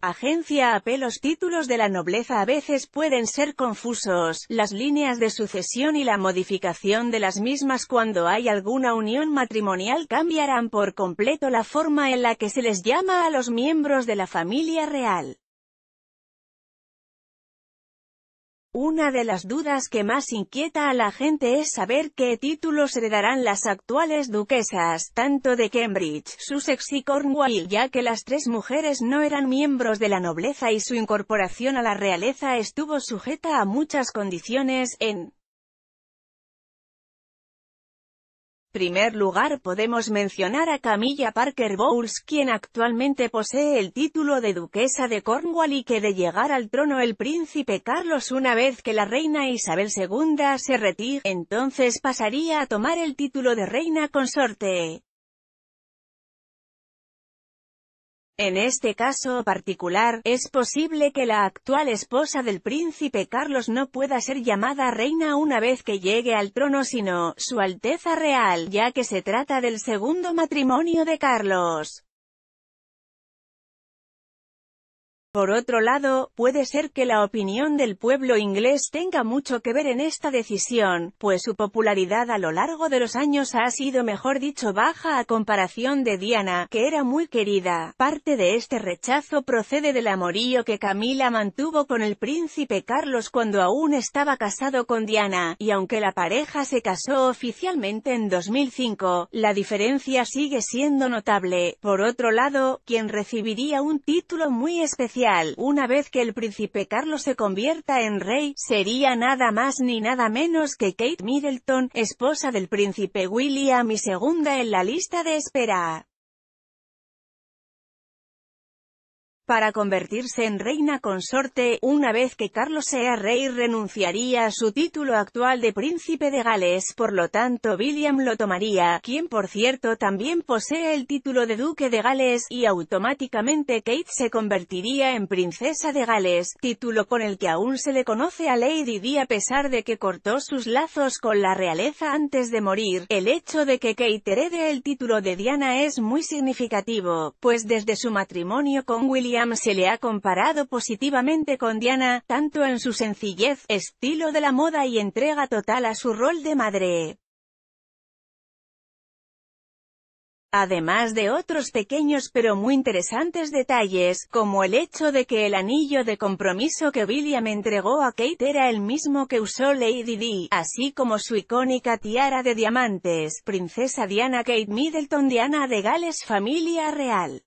agencia AP Los títulos de la nobleza a veces pueden ser confusos, las líneas de sucesión y la modificación de las mismas cuando hay alguna unión matrimonial cambiarán por completo la forma en la que se les llama a los miembros de la familia real. Una de las dudas que más inquieta a la gente es saber qué títulos heredarán las actuales duquesas, tanto de Cambridge, Sussex y Cornwall, ya que las tres mujeres no eran miembros de la nobleza y su incorporación a la realeza estuvo sujeta a muchas condiciones, en En primer lugar podemos mencionar a Camilla Parker Bowles quien actualmente posee el título de duquesa de Cornwall y que de llegar al trono el príncipe Carlos una vez que la reina Isabel II se retire, entonces pasaría a tomar el título de reina consorte. En este caso particular, es posible que la actual esposa del príncipe Carlos no pueda ser llamada reina una vez que llegue al trono sino, Su Alteza Real, ya que se trata del segundo matrimonio de Carlos. Por otro lado, puede ser que la opinión del pueblo inglés tenga mucho que ver en esta decisión, pues su popularidad a lo largo de los años ha sido mejor dicho baja a comparación de Diana, que era muy querida. Parte de este rechazo procede del amorío que Camila mantuvo con el príncipe Carlos cuando aún estaba casado con Diana, y aunque la pareja se casó oficialmente en 2005, la diferencia sigue siendo notable. Por otro lado, quien recibiría un título muy especial una vez que el príncipe Carlos se convierta en rey, sería nada más ni nada menos que Kate Middleton, esposa del príncipe William y segunda en la lista de espera. para convertirse en reina consorte, una vez que Carlos sea rey renunciaría a su título actual de príncipe de Gales, por lo tanto William lo tomaría, quien por cierto también posee el título de duque de Gales, y automáticamente Kate se convertiría en princesa de Gales, título con el que aún se le conoce a Lady Di a pesar de que cortó sus lazos con la realeza antes de morir. El hecho de que Kate herede el título de Diana es muy significativo, pues desde su matrimonio con William William se le ha comparado positivamente con Diana, tanto en su sencillez, estilo de la moda y entrega total a su rol de madre. Además de otros pequeños pero muy interesantes detalles, como el hecho de que el anillo de compromiso que William entregó a Kate era el mismo que usó Lady Di, así como su icónica tiara de diamantes, princesa Diana Kate Middleton Diana de Gales Familia Real.